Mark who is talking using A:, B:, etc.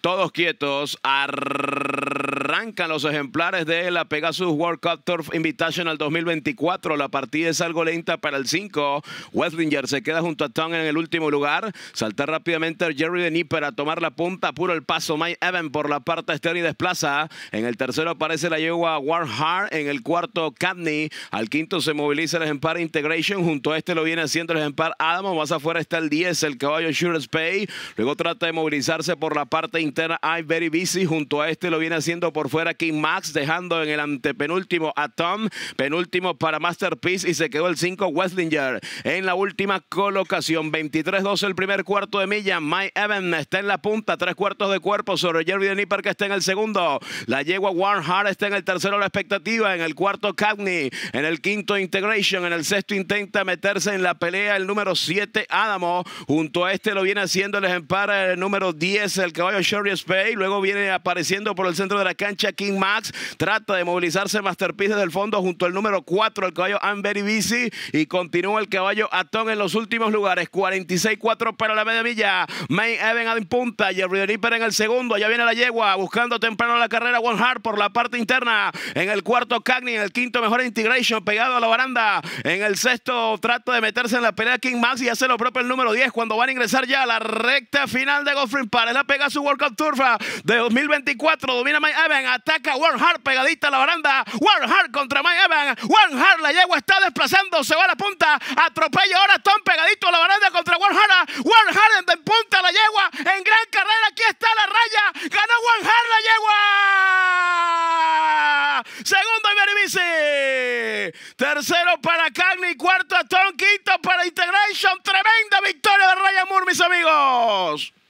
A: Todos quietos los ejemplares de la Pegasus World Cup Turf Invitational 2024. La partida es algo lenta para el 5. Westlinger se queda junto a Tong en el último lugar. Salta rápidamente Jerry Denis a tomar la punta. Puro el paso. Mike Evan por la parte exterior y desplaza. En el tercero aparece la yegua Hard. En el cuarto, Cadney. Al quinto se moviliza el ejemplar Integration. Junto a este lo viene haciendo el ejemplar Adam, Más afuera está el 10, el caballo sure Pay. Luego trata de movilizarse por la parte interna. I'm Very Busy. Junto a este lo viene haciendo por fuera King Max, dejando en el antepenúltimo a Tom, penúltimo para Masterpiece y se quedó el 5 Westlinger en la última colocación. 23-12 el primer cuarto de milla. Mike Evan está en la punta, tres cuartos de cuerpo sobre Jerry Nipper que está en el segundo. La yegua Hart está en el tercero la expectativa, en el cuarto Cagney, en el quinto Integration, en el sexto intenta meterse en la pelea el número 7 Adamo. Junto a este lo viene haciendo el ejemplar el eh, número 10, el caballo Sherry Spey Luego viene apareciendo por el centro de la cancha King Max trata de movilizarse Masterpiece del fondo junto al número 4, el caballo I'm Very Busy. Y continúa el caballo Atón en los últimos lugares. 46-4 para la media milla. Main Event en punta. Jerry Ripper en el segundo. Allá viene la yegua buscando temprano la carrera. One Hart por la parte interna. En el cuarto, Cagney. En el quinto, mejor Integration pegado a la baranda. En el sexto, trata de meterse en la pelea King Max y hace lo propio el número 10 cuando van a ingresar ya a la recta final de Godfrey Park. Es la su World Cup Turfa de 2024. Domina Main Event ataca Warren pegadita a la baranda. Warren contra Mike Evan. Warren la yegua está desplazando, se va a la punta. Atropella ahora Tom pegadito a la baranda contra Warren Hart. en punta la yegua. En gran carrera, aquí está la raya. Ganó Warren la yegua. Segundo Beribisi. Tercero para Cagney. Cuarto a Tom. Quinto para Integration. Tremenda victoria de Ryan Moore, mis amigos.